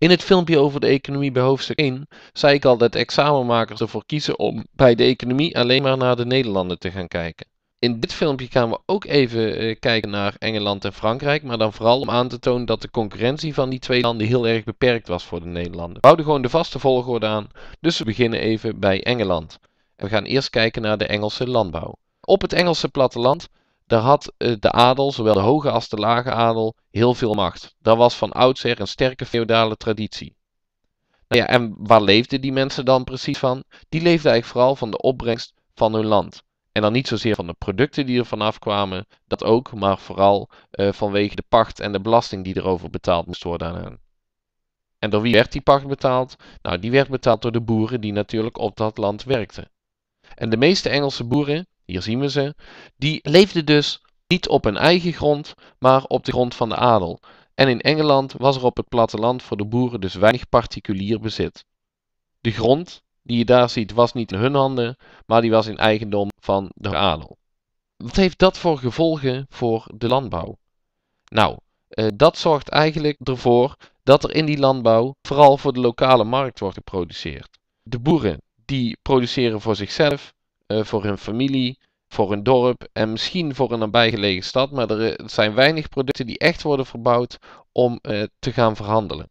In het filmpje over de economie bij hoofdstuk 1 zei ik al dat examenmakers ervoor kiezen om bij de economie alleen maar naar de Nederlanden te gaan kijken. In dit filmpje gaan we ook even eh, kijken naar Engeland en Frankrijk, maar dan vooral om aan te tonen dat de concurrentie van die twee landen heel erg beperkt was voor de Nederlanden. We houden gewoon de vaste volgorde aan, dus we beginnen even bij Engeland. we gaan eerst kijken naar de Engelse landbouw. Op het Engelse platteland daar had eh, de adel, zowel de hoge als de lage adel, heel veel macht. Dat was van oudsher een sterke feodale traditie. Nou ja, en waar leefden die mensen dan precies van? Die leefden eigenlijk vooral van de opbrengst van hun land. En dan niet zozeer van de producten die er vanaf kwamen, dat ook, maar vooral eh, vanwege de pacht en de belasting die erover betaald moest worden aan hen. En door wie werd die pacht betaald? Nou, die werd betaald door de boeren die natuurlijk op dat land werkten. En de meeste Engelse boeren hier zien we ze, die leefden dus niet op hun eigen grond, maar op de grond van de adel. En in Engeland was er op het platteland voor de boeren dus weinig particulier bezit. De grond die je daar ziet was niet in hun handen, maar die was in eigendom van de adel. Wat heeft dat voor gevolgen voor de landbouw? Nou, eh, dat zorgt eigenlijk ervoor dat er in die landbouw vooral voor de lokale markt wordt geproduceerd. De boeren die produceren voor zichzelf eh, voor hun familie, voor hun dorp en misschien voor een nabijgelegen stad. Maar er eh, zijn weinig producten die echt worden verbouwd om eh, te gaan verhandelen.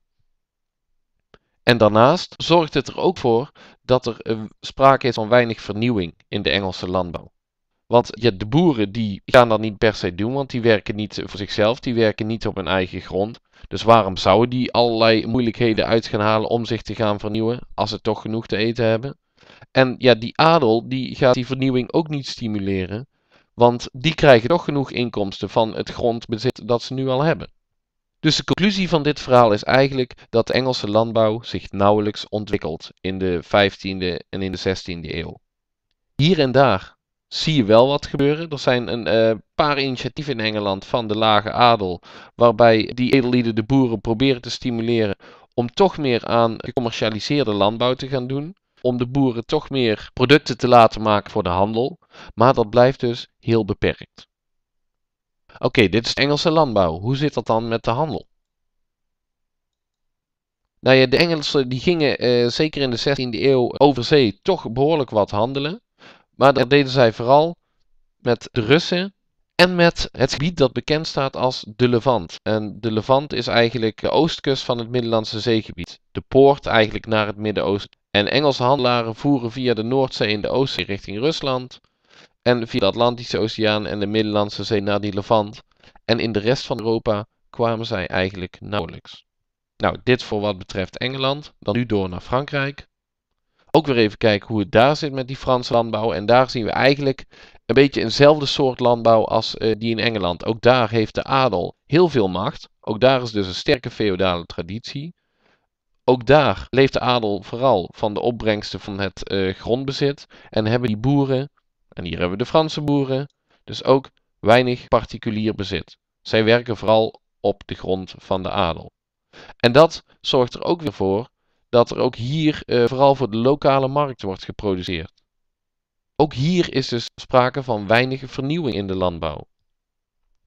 En daarnaast zorgt het er ook voor dat er sprake is van weinig vernieuwing in de Engelse landbouw. Want de boeren die gaan dat niet per se doen, want die werken niet voor zichzelf, die werken niet op hun eigen grond. Dus waarom zouden die allerlei moeilijkheden uit gaan halen om zich te gaan vernieuwen, als ze toch genoeg te eten hebben? En ja, die adel die gaat die vernieuwing ook niet stimuleren, want die krijgen toch genoeg inkomsten van het grondbezit dat ze nu al hebben. Dus de conclusie van dit verhaal is eigenlijk dat Engelse landbouw zich nauwelijks ontwikkelt in de 15e en in de 16e eeuw. Hier en daar zie je wel wat gebeuren. Er zijn een eh, paar initiatieven in Engeland van de lage adel, waarbij die edellieden de boeren proberen te stimuleren om toch meer aan gecommercialiseerde landbouw te gaan doen om de boeren toch meer producten te laten maken voor de handel, maar dat blijft dus heel beperkt. Oké, dit is Engelse landbouw. Hoe zit dat dan met de handel? Nou ja, de Engelsen die gingen eh, zeker in de 16e eeuw over zee toch behoorlijk wat handelen. Maar dat deden zij vooral met de Russen en met het gebied dat bekend staat als de Levant. En de Levant is eigenlijk de oostkust van het Middellandse zeegebied. De poort eigenlijk naar het Midden-Oosten. En Engelse handelaren voeren via de Noordzee in de Oostzee richting Rusland en via de Atlantische Oceaan en de Middellandse Zee naar die Levant. En in de rest van Europa kwamen zij eigenlijk nauwelijks. Nou, dit voor wat betreft Engeland. Dan nu door naar Frankrijk. Ook weer even kijken hoe het daar zit met die Franse landbouw. En daar zien we eigenlijk een beetje eenzelfde soort landbouw als eh, die in Engeland. Ook daar heeft de adel heel veel macht. Ook daar is dus een sterke feodale traditie. Ook daar leeft de adel vooral van de opbrengsten van het eh, grondbezit en hebben die boeren, en hier hebben we de Franse boeren, dus ook weinig particulier bezit. Zij werken vooral op de grond van de adel. En dat zorgt er ook weer voor dat er ook hier eh, vooral voor de lokale markt wordt geproduceerd. Ook hier is dus sprake van weinig vernieuwing in de landbouw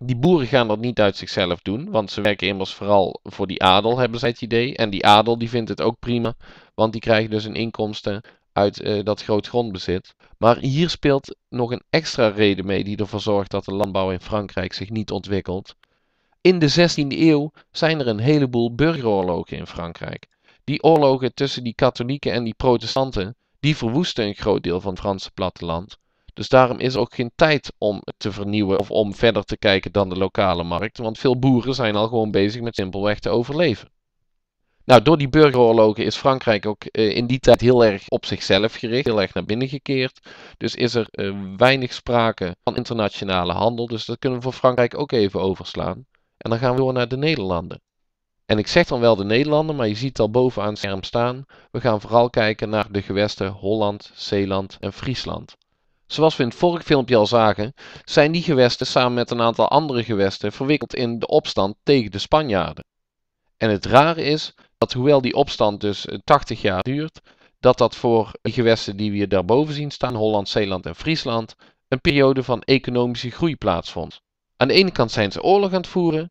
die boeren gaan dat niet uit zichzelf doen, want ze werken immers vooral voor die adel, hebben zij het idee. En die adel die vindt het ook prima, want die krijgen dus hun inkomsten uit eh, dat groot grondbezit. Maar hier speelt nog een extra reden mee die ervoor zorgt dat de landbouw in Frankrijk zich niet ontwikkelt. In de 16e eeuw zijn er een heleboel burgeroorlogen in Frankrijk. Die oorlogen tussen die katholieken en die protestanten, die verwoesten een groot deel van het Franse platteland. Dus daarom is er ook geen tijd om te vernieuwen of om verder te kijken dan de lokale markt, want veel boeren zijn al gewoon bezig met simpelweg te overleven. Nou, door die burgeroorlogen is Frankrijk ook eh, in die tijd heel erg op zichzelf gericht, heel erg naar binnen gekeerd. Dus is er eh, weinig sprake van internationale handel. Dus dat kunnen we voor Frankrijk ook even overslaan. En dan gaan we door naar de Nederlanden. En ik zeg dan wel de Nederlanden, maar je ziet het al bovenaan het scherm staan. We gaan vooral kijken naar de gewesten Holland, Zeeland en Friesland. Zoals we in het vorige filmpje al zagen, zijn die gewesten samen met een aantal andere gewesten verwikkeld in de opstand tegen de Spanjaarden. En het rare is dat hoewel die opstand dus 80 eh, jaar duurt, dat dat voor de gewesten die we hier daarboven zien staan, Holland, Zeeland en Friesland, een periode van economische groei plaatsvond. Aan de ene kant zijn ze oorlog aan het voeren,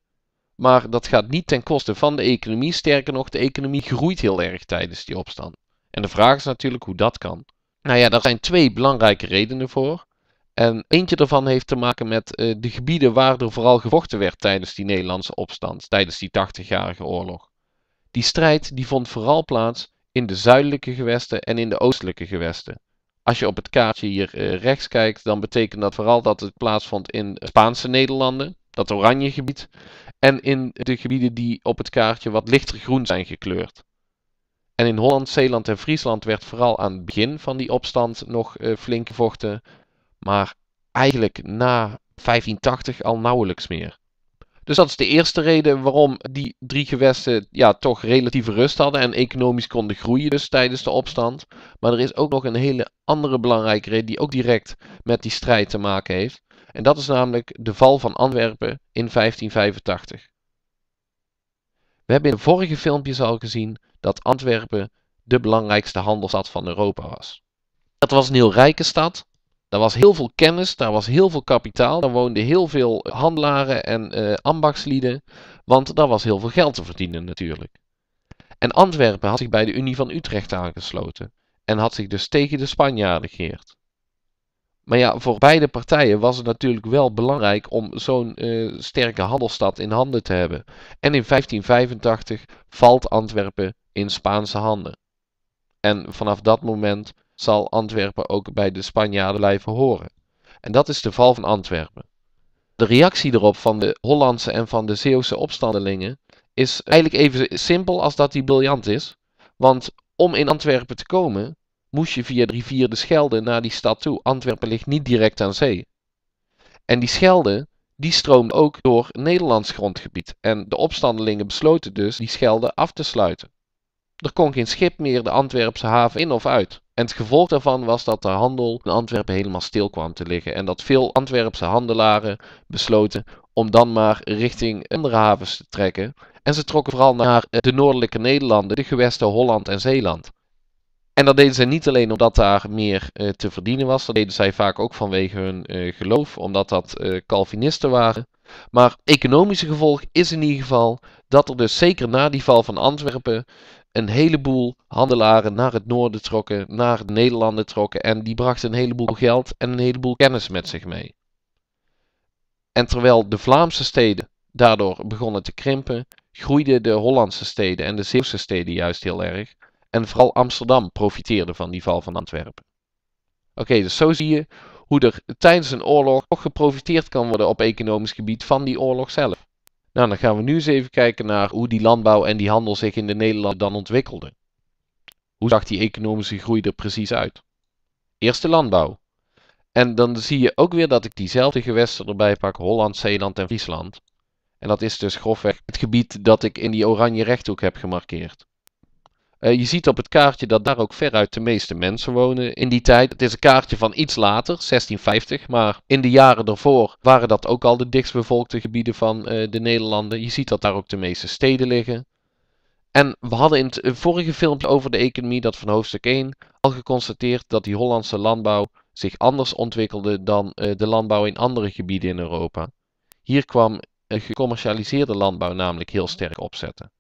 maar dat gaat niet ten koste van de economie. Sterker nog, de economie groeit heel erg tijdens die opstand. En de vraag is natuurlijk hoe dat kan. Nou ja, daar zijn twee belangrijke redenen voor. En eentje daarvan heeft te maken met eh, de gebieden waar er vooral gevochten werd tijdens die Nederlandse opstand, tijdens die 80-jarige oorlog. Die strijd die vond vooral plaats in de zuidelijke gewesten en in de oostelijke gewesten. Als je op het kaartje hier eh, rechts kijkt, dan betekent dat vooral dat het plaatsvond in eh, Spaanse Nederlanden, dat oranje gebied, en in de gebieden die op het kaartje wat lichter groen zijn gekleurd. En in Holland, Zeeland en Friesland werd vooral aan het begin van die opstand nog uh, flink gevochten. Maar eigenlijk na 1580 al nauwelijks meer. Dus dat is de eerste reden waarom die drie gewesten ja, toch relatieve rust hadden en economisch konden groeien dus tijdens de opstand. Maar er is ook nog een hele andere belangrijke reden die ook direct met die strijd te maken heeft. En dat is namelijk de val van Antwerpen in 1585. We hebben in de vorige filmpjes al gezien dat Antwerpen de belangrijkste handelsstad van Europa was. Dat was een heel rijke stad. Daar was heel veel kennis, daar was heel veel kapitaal, daar woonden heel veel handelaren en uh, ambachtslieden, want daar was heel veel geld te verdienen natuurlijk. En Antwerpen had zich bij de Unie van Utrecht aangesloten en had zich dus tegen de Spanjaarden geëerd. Maar ja, voor beide partijen was het natuurlijk wel belangrijk om zo'n eh, sterke handelsstad in handen te hebben. En in 1585 valt Antwerpen in Spaanse handen. En vanaf dat moment zal Antwerpen ook bij de Spanjaarden blijven horen. En dat is de val van Antwerpen. De reactie erop van de Hollandse en van de Zeeuwse opstandelingen is eigenlijk even simpel als dat die briljant is. Want om in Antwerpen te komen, moest je via de rivier de Schelde naar die stad toe. Antwerpen ligt niet direct aan zee. En die Schelde, die stroomde ook door Nederlands grondgebied. En de opstandelingen besloten dus die Schelde af te sluiten. Er kon geen schip meer de Antwerpse haven in of uit. En het gevolg daarvan was dat de handel in Antwerpen helemaal stil kwam te liggen. En dat veel Antwerpse handelaren besloten om dan maar richting andere havens te trekken. En ze trokken vooral naar eh, de noordelijke Nederlanden, de gewesten Holland en Zeeland. En dat deden zij niet alleen omdat daar meer eh, te verdienen was, dat deden zij vaak ook vanwege hun eh, geloof, omdat dat eh, Calvinisten waren. Maar economische gevolg is in ieder geval dat er dus zeker na die val van Antwerpen een heleboel handelaren naar het noorden trokken, naar de Nederlanden trokken en die brachten een heleboel geld en een heleboel kennis met zich mee. En terwijl de Vlaamse steden daardoor begonnen te krimpen, groeiden de Hollandse steden en de Zeeuwse steden juist heel erg, en vooral Amsterdam profiteerde van die val van Antwerpen. Oké, dus zo zie je hoe er tijdens een oorlog ook geprofiteerd kan worden op economisch gebied van die oorlog zelf. Nou, dan gaan we nu eens even kijken naar hoe die landbouw en die handel zich in de Nederlanden dan ontwikkelden. Hoe zag die economische groei er precies uit? Eerst de landbouw. En dan zie je ook weer dat ik diezelfde gewesten erbij pak, Holland, Zeeland en Friesland. En dat is dus grofweg het gebied dat ik in die oranje rechthoek heb gemarkeerd. Eh, je ziet op het kaartje dat daar ook veruit de meeste mensen wonen in die tijd. Het is een kaartje van iets later, 1650, maar in de jaren daarvoor waren dat ook al de dichtstbevolkte gebieden van eh, de Nederlanden. Je ziet dat daar ook de meeste steden liggen. En we hadden in het eh, vorige filmpje over de economie, dat van hoofdstuk 1, al geconstateerd dat die Hollandse landbouw zich anders ontwikkelde dan de landbouw in andere gebieden in Europa. Hier kwam een gecommercialiseerde landbouw namelijk heel sterk opzetten.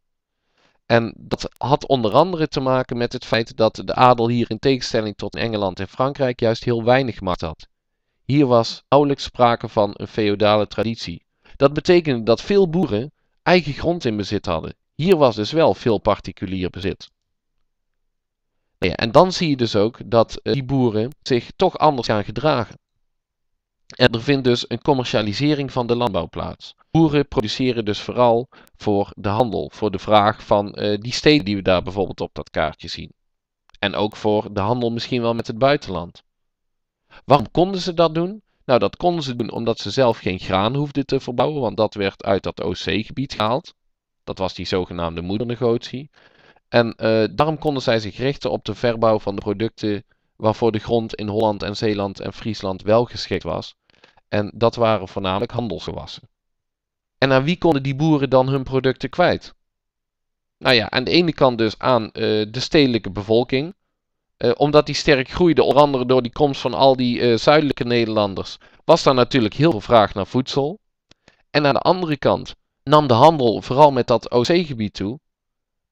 En dat had onder andere te maken met het feit dat de adel hier in tegenstelling tot Engeland en Frankrijk juist heel weinig macht had. Hier was nauwelijks sprake van een feodale traditie. Dat betekende dat veel boeren eigen grond in bezit hadden. Hier was dus wel veel particulier bezit. en dan zie je dus ook dat eh, die boeren zich toch anders gaan gedragen. Er vindt dus een commercialisering van de landbouw plaats. Boeren produceren dus vooral voor de handel, voor de vraag van eh, die steden die we daar bijvoorbeeld op dat kaartje zien. En ook voor de handel misschien wel met het buitenland. Waarom konden ze dat doen? Nou, dat konden ze doen omdat ze zelf geen graan hoefden te verbouwen, want dat werd uit dat OC-gebied gehaald. Dat was die zogenaamde moedernegotie. En eh, daarom konden zij zich richten op de verbouw van de producten waarvoor de grond in Holland en Zeeland en Friesland wel geschikt was. En dat waren voornamelijk handelsgewassen. En aan wie konden die boeren dan hun producten kwijt? Nou ja, aan de ene kant dus aan eh, de stedelijke bevolking. Eh, omdat die sterk groeide, onder andere door die komst van al die eh, zuidelijke Nederlanders, was daar natuurlijk heel veel vraag naar voedsel. En aan de andere kant nam de handel vooral met dat OC-gebied toe.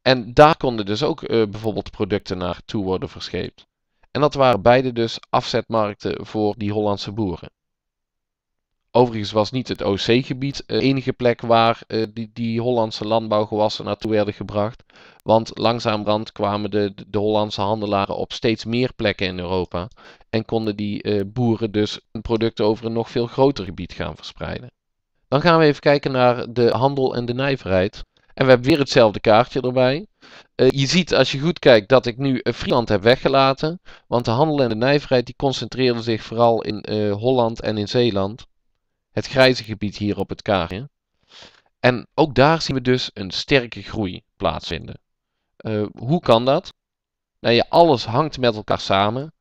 En daar konden dus ook bijvoorbeeld producten naartoe worden verscheept. En dat waren beide dus afzetmarkten voor die Hollandse boeren. Overigens was niet het OC-gebied eh, de enige plek waar eh, die, die Hollandse landbouwgewassen naartoe werden gebracht. Want brand kwamen de, de Hollandse handelaren op steeds meer plekken in Europa. En konden die eh, boeren dus hun producten over een nog veel groter gebied gaan verspreiden. Dan gaan we even kijken naar de handel en de nijverheid. En we hebben weer hetzelfde kaartje erbij. je ziet als je goed kijkt dat ik nu Friesland heb weggelaten. Want de handel en de nijverheid die concentreerden zich vooral in Holland en in Zeeland het grijze gebied hier op het kaartje. En ook daar zien we dus een sterke groei plaatsvinden. Eh, hoe kan dat? Nou alles hangt met elkaar samen.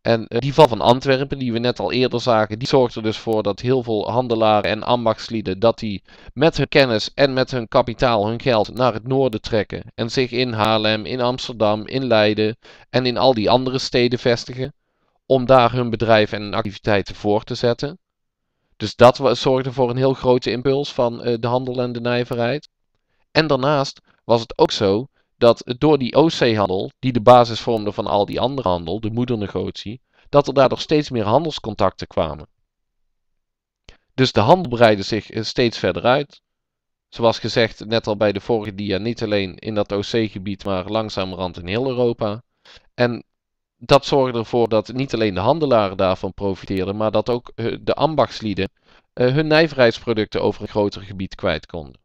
En eh, die val van Antwerpen, die we net al eerder zagen, die zorgt er dus voor dat heel veel handelaren en ambachtslieden, dat die met hun kennis en met hun kapitaal hun geld naar het noorden trekken. En zich in Haarlem, in Amsterdam, in Leiden en in al die andere steden vestigen. Om daar hun bedrijf en activiteiten voor te zetten. Dus dat zorgde voor een heel grote impuls van eh, de handel en de nijverheid. En daarnaast was het ook zo dat door die OC-handel, die de basis vormde van al die andere handel, de moedernegotie, dat er daardoor steeds meer handelscontacten kwamen. Dus de handel breidde zich eh, steeds verder uit. Zoals gezegd, net al bij de vorige dia, niet alleen in dat OC-gebied, maar langzamerhand in heel Europa. En dat zorgde ervoor dat niet alleen de handelaren daarvan profiteerden, maar dat ook eh, de ambachtslieden eh, hun nijverheidsproducten over een groter gebied kwijt konden.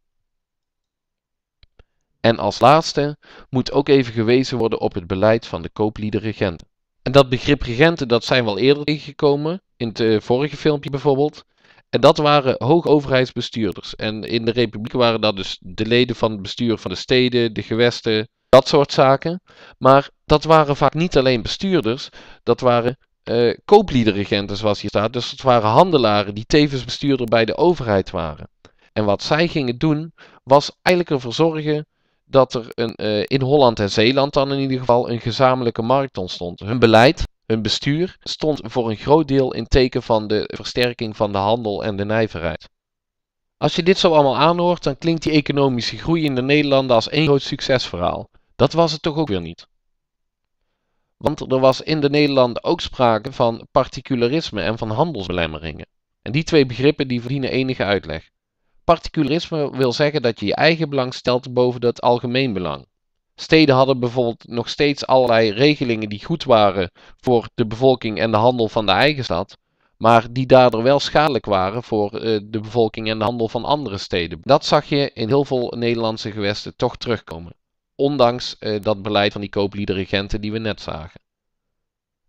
En als laatste moet ook even gewezen worden op het beleid van de kooplieden-regenten. En dat begrip regenten, dat zijn wel eerder tegengekomen, in het eh, vorige filmpje bijvoorbeeld. En dat waren hoogoverheidsbestuurders. En in de republiek waren dat dus de leden van het bestuur van de steden, de gewesten, dat soort zaken. Maar dat waren vaak niet alleen bestuurders, dat waren eh, koopliederregenten zoals hier staat. Dus dat waren handelaren die tevens bestuurder bij de overheid waren. En wat zij gingen doen, was eigenlijk ervoor zorgen dat er een, eh, in Holland en Zeeland dan in ieder geval een gezamenlijke markt ontstond. Hun beleid, hun bestuur, stond voor een groot deel in teken van de versterking van de handel en de nijverheid. Als je dit zo allemaal aanhoort, dan klinkt die economische groei in de Nederlanden als één groot succesverhaal. Dat was het toch ook weer niet. Want er was in de Nederlanden ook sprake van particularisme en van handelsbelemmeringen. En die twee begrippen die verdienen enige uitleg. Particularisme wil zeggen dat je je eigen belang stelt boven het algemeen belang. Steden hadden bijvoorbeeld nog steeds allerlei regelingen die goed waren voor de bevolking en de handel van de eigen stad, maar die daardoor wel schadelijk waren voor eh, de bevolking en de handel van andere steden. Dat zag je in heel veel Nederlandse gewesten toch terugkomen. Ondanks eh, dat beleid van die kooplieden-regenten die we net zagen.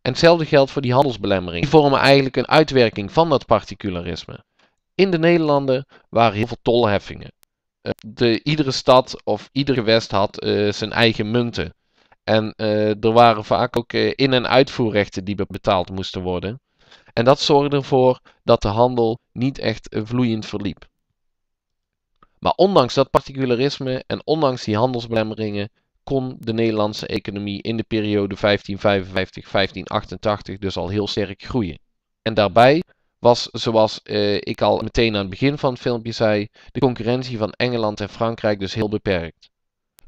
En hetzelfde geldt voor die handelsbelemmering. Die vormen eigenlijk een uitwerking van dat particularisme. In de Nederlanden waren heel veel tolheffingen. Eh, de, iedere stad of iedere west had eh, zijn eigen munten. En er waren vaak ook in- en uitvoerrechten die betaald moesten worden. En dat zorgde ervoor dat de handel niet echt vloeiend verliep. Maar ondanks dat particularisme en ondanks die handelsbelemmeringen kon de Nederlandse economie in de periode 1555-1588 dus al heel sterk groeien. En daarbij was, zoals eh, ik al meteen aan het begin van het filmpje zei, de concurrentie van Engeland en Frankrijk dus heel beperkt.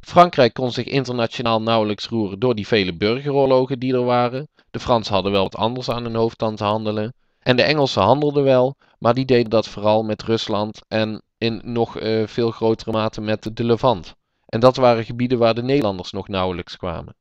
Frankrijk kon zich internationaal nauwelijks roeren door die vele burgeroorlogen die er waren. De Fransen hadden wel wat anders aan hun hoofd dan te handelen. En de Engelsen handelden wel, maar die deden dat vooral met Rusland en in nog eh, veel grotere mate met de Levant. En dat waren gebieden waar de Nederlanders nog nauwelijks kwamen.